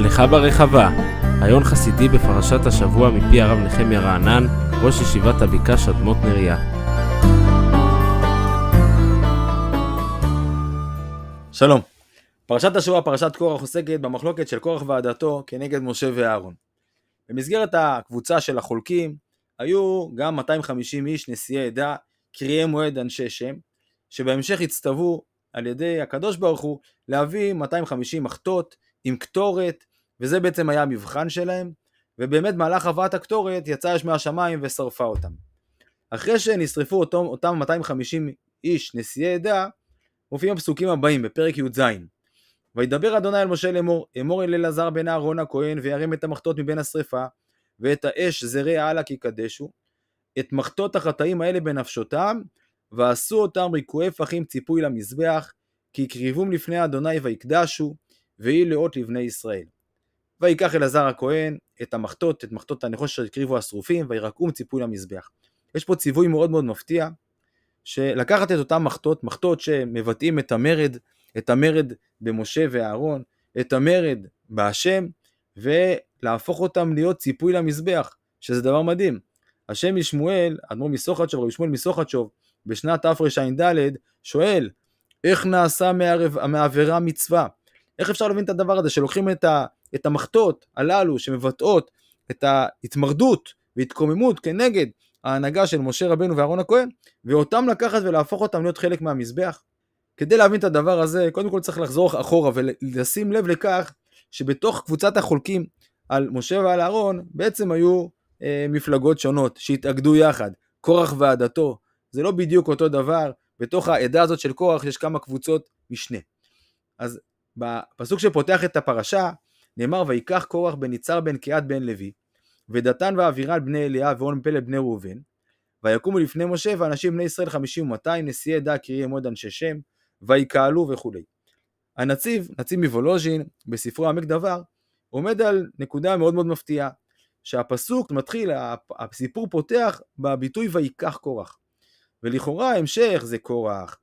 הליכה ברחבה, רעיון חסידי בפרשת השבוע מפי הרב נחמיה רענן, ראש ישיבת הבקעה שדמות נריה. שלום. פרשת השבוע, פרשת קורח, עוסקת במחלוקת של קורח ועדתו כנגד משה ואהרון. במסגרת הקבוצה של החולקים, היו גם 250 איש, נשיאי עדה, קריאי מועד, אנשי שם, שבהמשך הצטוו על ידי הקדוש ברוך הוא להביא 250 מחטות עם קטורת וזה בעצם היה המבחן שלהם, ובאמת מהלך הבאת הקטורת יצאה אש מהשמיים ושרפה אותם. אחרי שנשרפו אותו, אותם 250 איש, נשיאי עדה, מופיעים הפסוקים הבאים בפרק י"ז: וידבר אדוני אל משה לאמור, אמור אל אלעזר בן אהרון הכהן, וירים את המחטות מבין השרפה, ואת האש זרי הלאה כי קדשו, את מחטות החטאים האלה בנפשותם, ועשו אותם ריקועי פחים ציפוי למזבח, כי הקריבום לפני אדוני ויקדשו, ויהי לאות לבני ישראל. ויקח אלעזר הכהן את המחטות, את מחטות הנחושת שהקריבו השרופים, וירקעום ציפוי למזבח. יש פה ציווי מאוד מאוד מפתיע, שלקחת את אותן מחטות, מחטות שמבטאים את המרד, את המרד במשה ואהרון, את המרד בהשם, ולהפוך אותם להיות ציפוי למזבח, שזה דבר מדהים. השם משמואל, אדמו"ר מסוחצ'וב, רבי שמואל מסוחצ'וב, בשנת תרע"ד, שואל, איך נעשה מעבירה מצווה? איך אפשר להבין את הדבר הזה שלוקחים את, ה, את המחטות הללו שמבטאות את ההתמרדות והתקוממות כנגד ההנהגה של משה רבנו ואהרון הכהן, ואותם לקחת ולהפוך אותם להיות חלק מהמזבח. כדי להבין את הדבר הזה, קודם כל צריך לחזור אחורה ולשים לב לכך שבתוך קבוצת החולקים על משה ועל אהרון, בעצם היו אה, מפלגות שונות שהתאגדו יחד. קורח ועדתו, זה לא בדיוק אותו דבר, בתוך העדה הזאת של קורח יש כמה קבוצות משנה. אז בפסוק שפותח את הפרשה, נאמר ויקח קורח בן יצהר בן קהת בן לוי, ודתן ואבירן בני אליה ואון פלד בני ראובן, ויקומו לפני משה ואנשים בני ישראל חמישים ומאתיים, נשיאי עדה קריאי עמוד אנשי שם, ויקהלו וכולי. הנציב, נציב מוולוז'ין, בספרו עמק דבר, עומד על נקודה מאוד מאוד מפתיעה, שהפסוק מתחיל, הסיפור פותח בביטוי ויקח קורח. ולכאורה המשך זה קורח,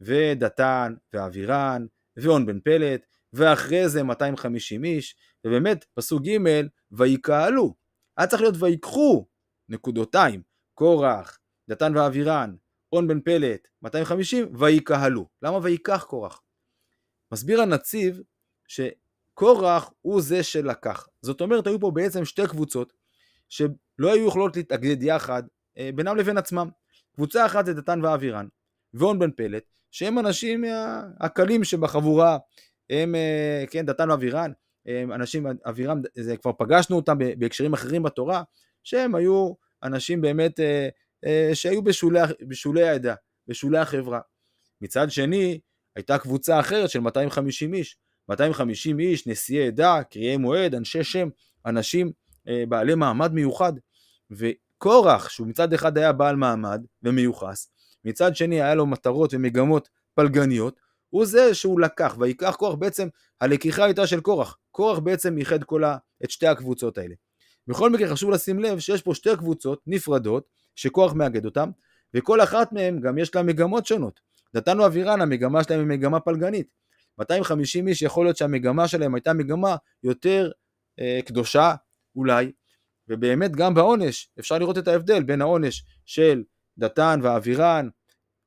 ודתן, ואבירן, ואון בן פלט, ואחרי זה 250 איש, ובאמת, פסוק ג' ויקהלו. היה צריך להיות ויקחו, נקודותיים, קורח, דתן ואבירן, און בן פלט, 250, ויקהלו. למה ויקח קורח? מסביר הנציב שקורח הוא זה שלקח. זאת אומרת, היו פה בעצם שתי קבוצות שלא היו יכולות להתאגד יחד אה, בינם לבין עצמם. קבוצה אחת זה דתן ואבירן, ואון בן פלט, שהם אנשים אה, הקלים שבחבורה הם, אה, כן, דתן ואבירן, אנשים, אבירם, זה, כבר פגשנו אותם בהקשרים אחרים בתורה, שהם היו אנשים באמת, אה, אה, שהיו בשולי, בשולי העדה, בשולי החברה. מצד שני, הייתה קבוצה אחרת של 250 איש, 250 איש, נשיאי עדה, קריאי מועד, אנשי שם, אנשים בעלי מעמד מיוחד. וקורח, שהוא מצד אחד היה בעל מעמד ומיוחס, מצד שני היה לו מטרות ומגמות פלגניות, הוא זה שהוא לקח, ויקח קורח בעצם, הלקיחה הייתה של קורח, קורח בעצם ייחד כל ה, את שתי הקבוצות האלה. בכל מקרה חשוב לשים לב שיש פה שתי קבוצות נפרדות, שקורח מאגד אותן, וכל אחת מהן גם יש לה מגמות שונות. נתנו אווירן, המגמה שלהם היא מגמה פלגנית. 250 איש יכול להיות שהמגמה שלהם הייתה מגמה יותר אה, קדושה אולי, ובאמת גם בעונש אפשר לראות את ההבדל בין העונש של דתן ואבירן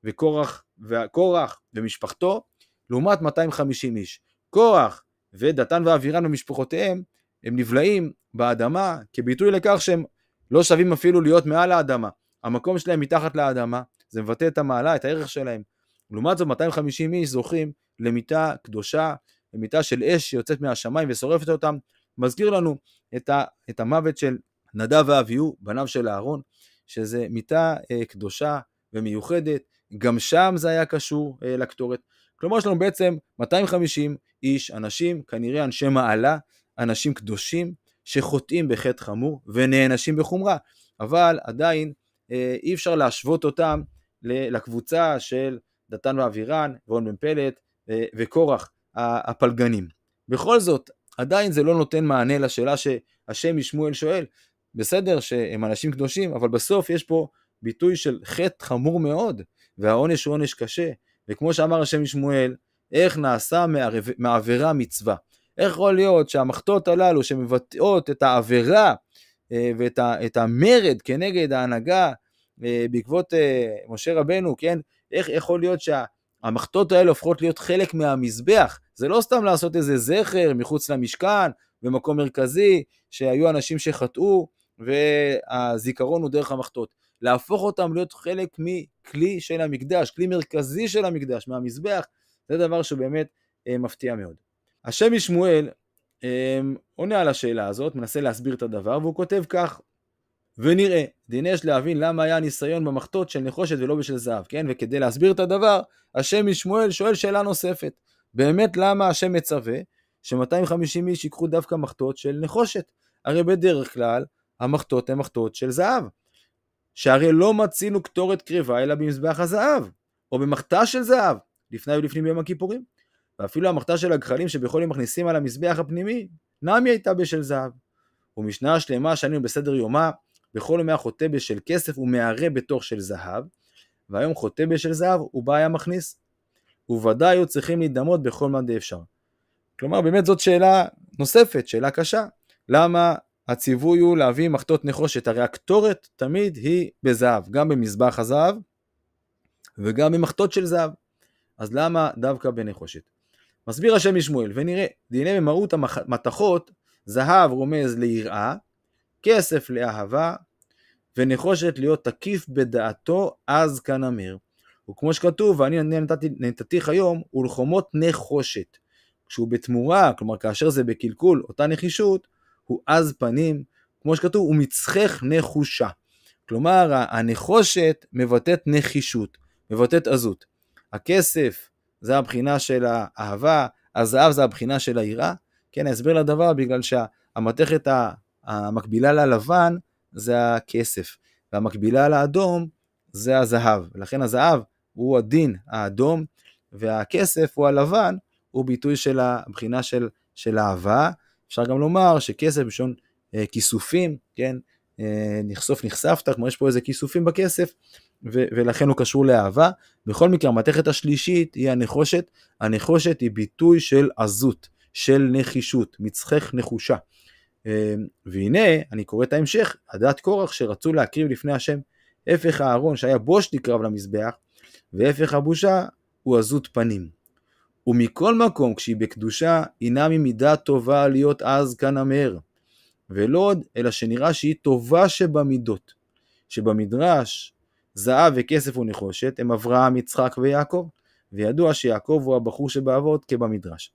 וקורח, וקורח ומשפחתו לעומת 250 איש. קורח ודתן ואבירן ומשפחותיהם, הם נבלעים באדמה כביטוי לכך שהם לא שווים אפילו להיות מעל האדמה. המקום שלהם מתחת לאדמה, זה מבטא את המעלה, את הערך שלהם. לעומת זאת, 250 איש זוכים למיטה קדושה, למיטה של אש שיוצאת מהשמיים ושורפת אותם. מזכיר לנו את, ה, את המוות של נדב ואביהו, בניו של אהרון, שזה מיטה אה, קדושה ומיוחדת, גם שם זה היה קשור אה, לקטורת. כלומר, יש לנו בעצם 250 איש, אנשים, כנראה אנשי מעלה, אנשים קדושים, שחוטאים בחטא חמור ונענשים בחומרה, אבל עדיין אה, אי אפשר להשוות אותם לקבוצה של דתן ואבירן, רון בן פלט אה, וקורח הפלגנים. בכל זאת, עדיין זה לא נותן מענה לשאלה שהשם משמואל שואל, בסדר שהם אנשים קדושים, אבל בסוף יש פה ביטוי של חטא חמור מאוד, והעונש הוא עונש קשה, וכמו שאמר השם שמואל, איך נעשה מעבירה מצווה. איך יכול להיות שהמחטות הללו שמבטאות את העבירה אה, ואת המרד כנגד ההנהגה אה, בעקבות אה, משה רבנו, כן? איך יכול להיות שהמחטות האלה הופכות להיות חלק מהמזבח? זה לא סתם לעשות איזה זכר מחוץ למשכן, במקום מרכזי, שהיו אנשים שחטאו, והזיכרון הוא דרך המחטות. להפוך אותם להיות חלק מכלי של המקדש, כלי מרכזי של המקדש, מהמזבח, זה דבר שבאמת אה, מפתיע מאוד. השם משמואל אה, אמ, עונה על השאלה הזאת, מנסה להסביר את הדבר, והוא כותב כך, ונראה, דיני יש להבין למה היה ניסיון במחטות של נחושת ולא בשל זהב, כן? וכדי להסביר את הדבר, השם משמואל שואל שאלה נוספת, באמת למה השם מצווה ש-250 איש ייקחו דווקא מחטות של נחושת? הרי בדרך כלל המחטות הן מחטות של זהב. שהרי לא מצינו קטורת קרבה אלא במזבח הזהב, או במחתה של זהב, לפני ולפנים ביום הכיפורים. ואפילו המחתה של הגחלים שבכל יום מכניסים על המזבח הפנימי, נמי הייתה בשל זהב. ומשנה שלמה שנינו בסדר יומה, בכל ימי החוטא בשל כסף ומערה בתוך של זהב, והיום חוטא בשל זהב, ובה היה מכניס. ובוודאי היו צריכים להידמות בכל מה דאפשר. כלומר, באמת זאת שאלה נוספת, שאלה קשה. למה הציווי הוא להביא מחטות נחושת, הרי הקטורת תמיד היא בזהב, גם במזבח הזהב וגם במחטות של זהב. אז למה דווקא בנחושת? מסביר השם משמואל, ונראה, דיני ממהות המתכות, זהב רומז ליראה, כסף לאהבה, ונחושת להיות תקיף בדעתו אז כנמר. וכמו שכתוב, ואני נתתי, נתתיך היום, ולחומות נחושת. כשהוא בתמורה, כלומר כאשר זה בקלקול, אותה נחישות, הוא עז פנים, כמו שכתוב, הוא מצחך נחושה. כלומר, הנחושת מבטאת נחישות, מבטאת עזות. הכסף זה הבחינה של האהבה, הזהב זה הבחינה של היראה. כן, ההסבר לדבר, בגלל שהמתכת המקבילה ללבן זה הכסף, והמקבילה לאדום זה הזהב. לכן הזהב הוא הדין האדום, והכסף הוא הלבן, הוא ביטוי של הבחינה של, של אהבה, אפשר גם לומר שכסף בשון אה, כיסופים, כן, אה, נחשוף נחשפת, כלומר יש פה איזה כיסופים בכסף, ו- ולכן הוא קשור לאהבה. בכל מקרה, המתכת השלישית היא הנחושת. הנחושת היא ביטוי של עזות, של נחישות, מצחך נחושה. אה, והנה, אני קורא את ההמשך, עדת קורח שרצו להקריב לפני השם, הפך הארון שהיה בוש נקרב למזבח, והפך הבושה הוא עזות פנים. ומכל מקום, כשהיא בקדושה, הינה ממידה טובה להיות אז כנמר. ולא עוד, אלא שנראה שהיא טובה שבמידות, שבמדרש זהב וכסף ונחושת הם אברהם, יצחק ויעקב, וידוע שיעקב הוא הבחור שבאבות כבמדרש.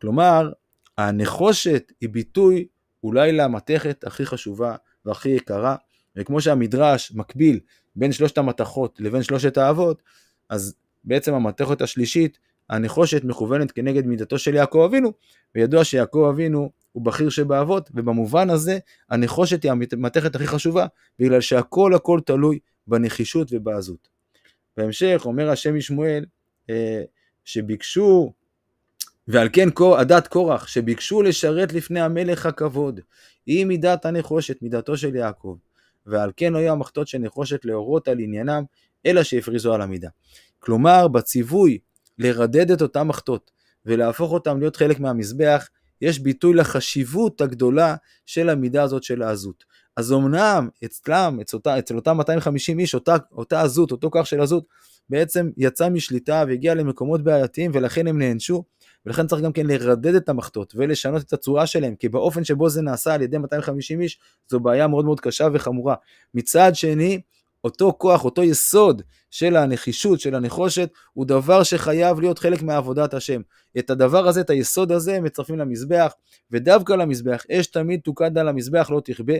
כלומר, הנחושת היא ביטוי אולי למתכת הכי חשובה והכי יקרה, וכמו שהמדרש מקביל בין שלושת המתכות לבין שלושת האבות, אז בעצם המתכת השלישית הנחושת מכוונת כנגד מידתו של יעקב אבינו, וידוע שיעקב אבינו הוא בכיר שבאבות, ובמובן הזה הנחושת היא המתכת הכי חשובה, בגלל שהכל הכל תלוי בנחישות ובעזות. בהמשך אומר השם משמואל, אה, שביקשו, ועל כן עדת קורח, שביקשו לשרת לפני המלך הכבוד, היא מידת הנחושת, מידתו של יעקב, ועל כן היו המחטות של נחושת להורות על עניינם, אלא שהפריזו על המידה. כלומר, בציווי לרדד את אותן מחטות ולהפוך אותן להיות חלק מהמזבח, יש ביטוי לחשיבות הגדולה של המידה הזאת של העזות. אז אמנם אצלם, אצל, אותה, אצל אותם 250 איש, אותה, אותה עזות, אותו כך של עזות, בעצם יצא משליטה והגיע למקומות בעייתיים ולכן הם נענשו, ולכן צריך גם כן לרדד את המחטות ולשנות את הצורה שלהם, כי באופן שבו זה נעשה על ידי 250 איש, זו בעיה מאוד מאוד קשה וחמורה. מצד שני, אותו כוח, אותו יסוד של הנחישות, של הנחושת, הוא דבר שחייב להיות חלק מעבודת השם. את הדבר הזה, את היסוד הזה, מצרפים למזבח, ודווקא למזבח, אש תמיד תוקד על המזבח, לא תכבה.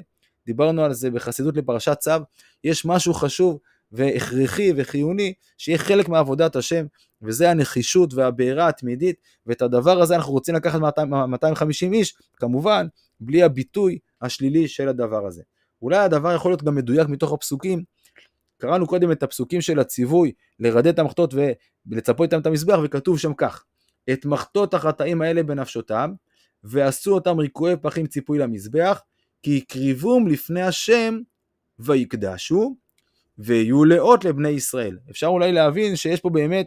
דיברנו על זה בחסידות לפרשת צו, יש משהו חשוב והכרחי וחיוני שיהיה חלק מעבודת השם, וזה הנחישות והבעירה התמידית, ואת הדבר הזה אנחנו רוצים לקחת 250 איש, כמובן, בלי הביטוי השלילי של הדבר הזה. אולי הדבר יכול להיות גם מדויק מתוך הפסוקים, קראנו קודם את הפסוקים של הציווי לרדד את המחטות ולצפות איתם את המזבח, וכתוב שם כך: את מחטות החטאים האלה בנפשותם, ועשו אותם ריקועי פחים ציפוי למזבח, כי הקריבום לפני השם ויקדשו, ויהיו לאות לבני ישראל. אפשר אולי להבין שיש פה באמת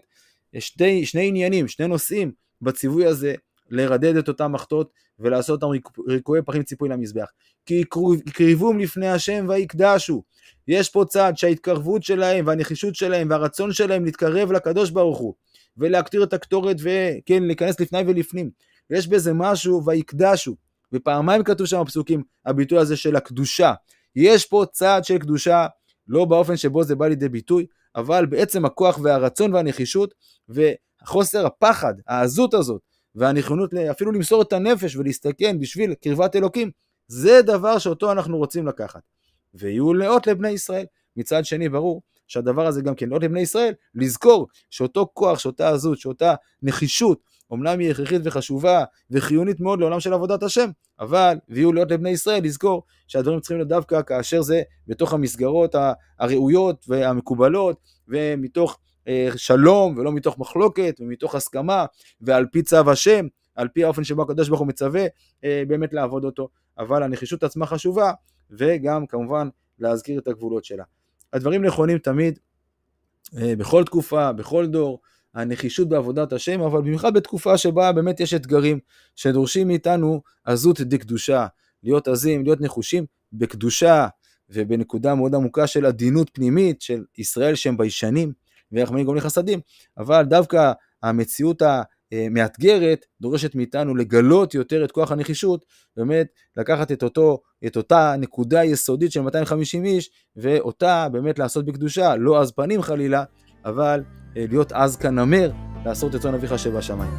שתי, שני עניינים, שני נושאים בציווי הזה, לרדד את אותם מחטות ולעשות אותם ריקועי פחים ציפוי למזבח. כי הקריבום לפני השם ויקדשו. יש פה צד שההתקרבות שלהם והנחישות שלהם והרצון שלהם להתקרב לקדוש ברוך הוא ולהקטיר את הקטורת וכן להיכנס לפני ולפנים. יש בזה משהו ויקדשו. ופעמיים כתוב שם בפסוקים הביטוי הזה של הקדושה. יש פה צד של קדושה, לא באופן שבו זה בא לידי ביטוי, אבל בעצם הכוח והרצון והנחישות וחוסר הפחד, העזות הזאת והנכונות אפילו למסור את הנפש ולהסתכן בשביל קרבת אלוקים, זה דבר שאותו אנחנו רוצים לקחת. ויהיו לאות לבני ישראל. מצד שני, ברור שהדבר הזה גם כן לאות לבני ישראל, לזכור שאותו כוח, שאותה עזות, שאותה נחישות, אמנם היא הכרחית וחשובה וחיונית מאוד לעולם של עבודת השם, אבל ויהיו לאות לבני ישראל לזכור שהדברים צריכים להיות דווקא כאשר זה בתוך המסגרות הראויות והמקובלות ומתוך אה, שלום ולא מתוך מחלוקת ומתוך הסכמה ועל פי צו השם, על פי האופן שבו הקדוש ברוך הוא מצווה אה, באמת לעבוד אותו, אבל הנחישות עצמה חשובה וגם כמובן להזכיר את הגבולות שלה. הדברים נכונים תמיד, אה, בכל תקופה, בכל דור, הנחישות בעבודת השם, אבל במיוחד בתקופה שבה באמת יש אתגרים שדורשים מאיתנו עזות דקדושה, להיות עזים, להיות נחושים בקדושה ובנקודה מאוד עמוקה של עדינות פנימית של ישראל שהם ביישנים. ורחמנים גומלים חסדים, אבל דווקא המציאות המאתגרת דורשת מאיתנו לגלות יותר את כוח הנחישות, באמת לקחת את, אותו, את אותה נקודה יסודית של 250 איש, ואותה באמת לעשות בקדושה, לא אז פנים חלילה, אבל אה, להיות אז כנמר, לעשות את רצון אביך שבשמיים.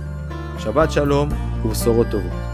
שבת שלום ובשורות טובות.